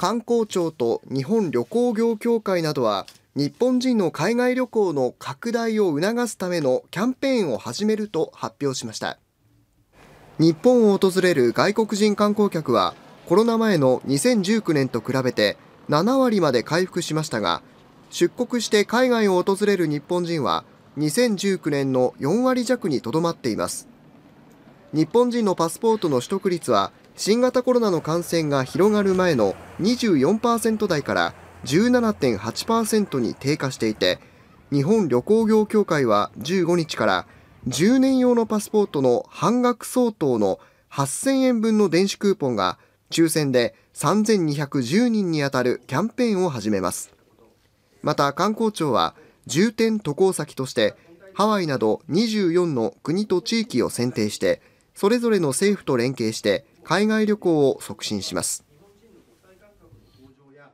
観光庁と日本旅行業協会などは日本人の海外旅行の拡大を促すためのキャンペーンを始めると発表しました日本を訪れる外国人観光客はコロナ前の2019年と比べて7割まで回復しましたが出国して海外を訪れる日本人は2019年の4割弱にとどまっています日本人のパスポートの取得率は新型コロナの感染が広がる前の24%台から17.8%に低下していて、日本旅行業協会は15日から10年用のパスポートの半額相当の8000円分の電子クーポンが抽選で3210人に当たるキャンペーンを始めます。また観光庁は重点渡航先としてハワイなど24の国と地域を選定してそれぞれの政府と連携して海外旅行を促進します